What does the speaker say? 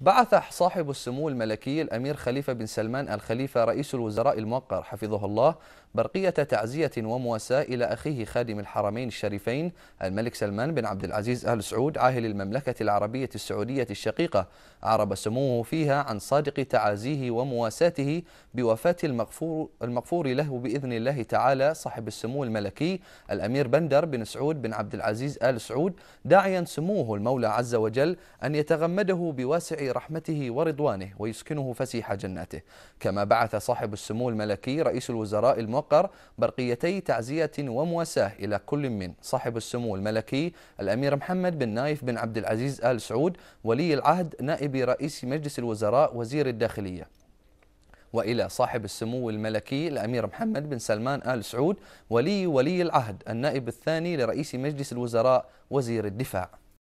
بعث صاحب السمو الملكي الأمير خليفة بن سلمان الخليفة رئيس الوزراء الموقر حفظه الله برقية تعزية ومواساة إلى أخيه خادم الحرمين الشريفين الملك سلمان بن عبد العزيز آل سعود عاهل المملكة العربية السعودية الشقيقة عرب سموه فيها عن صادق تعازيه ومواساته بوفاة المغفور, المغفور له بإذن الله تعالى صاحب السمو الملكي الأمير بندر بن سعود بن عبد العزيز آل سعود داعيا سموه المولى عز وجل أن يتغمده بواسع برحمته ورضوانه ويسكنه فسيح جناته كما بعث صاحب السمو الملكي رئيس الوزراء الموقر برقيتي تعزية ومواساة إلى كل من صاحب السمو الملكي الأمير محمد بن نايف بن عبد العزيز آل سعود ولي العهد نائب رئيس مجلس الوزراء وزير الداخلية وإلى صاحب السمو الملكي الأمير محمد بن سلمان آل سعود ولي ولي العهد النائب الثاني لرئيس مجلس الوزراء وزير الدفاع